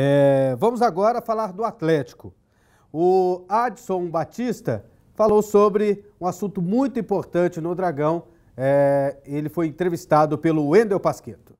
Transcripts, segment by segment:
É, vamos agora falar do Atlético. O Adson Batista falou sobre um assunto muito importante no Dragão. É, ele foi entrevistado pelo Wendel Pasqueto.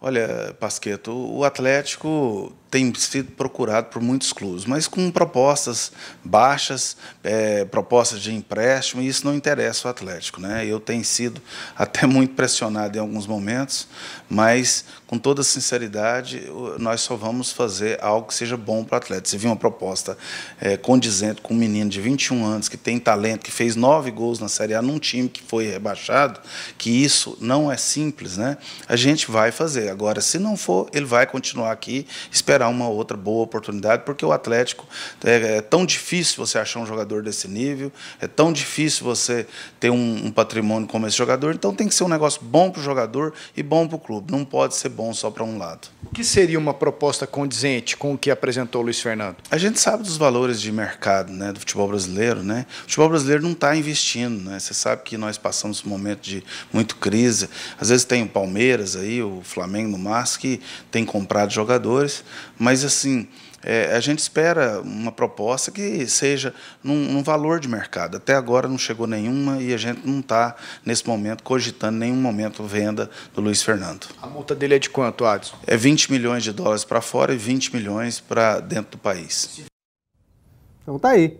Olha, Pasqueto, o Atlético tem sido procurado por muitos clubes, mas com propostas baixas, é, propostas de empréstimo, e isso não interessa o Atlético. Né? Eu tenho sido até muito pressionado em alguns momentos, mas com toda sinceridade, nós só vamos fazer algo que seja bom para o Atlético. Se vir uma proposta é, condizente com um menino de 21 anos, que tem talento, que fez nove gols na Série A num time que foi rebaixado, que isso não é simples, né? a gente vai fazer. Agora, se não for, ele vai continuar aqui esperando uma outra boa oportunidade, porque o Atlético é, é tão difícil você achar um jogador desse nível, é tão difícil você ter um, um patrimônio como esse jogador, então tem que ser um negócio bom para o jogador e bom para o clube, não pode ser bom só para um lado. O que seria uma proposta condizente com o que apresentou o Luiz Fernando? A gente sabe dos valores de mercado né, do futebol brasileiro, né? O futebol brasileiro não está investindo, né? Você sabe que nós passamos um momento de muito crise, às vezes tem o Palmeiras aí, o Flamengo no máximo que tem comprado jogadores, mas, assim, é, a gente espera uma proposta que seja num, num, valor de mercado. Até agora não chegou nenhuma e a gente não está, nesse momento, cogitando nenhum momento venda do Luiz Fernando. A multa dele é de quanto, Adson? É 20 milhões de dólares para fora e 20 milhões para dentro do país. Então tá aí.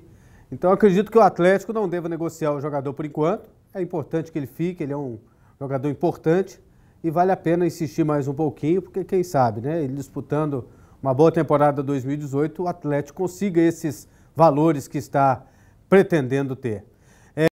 Então acredito que o Atlético não deva negociar o jogador por enquanto. É importante que ele fique, ele é um jogador importante e vale a pena insistir mais um pouquinho, porque quem sabe, né? Ele disputando uma boa temporada 2018, o Atlético consiga esses valores que está pretendendo ter.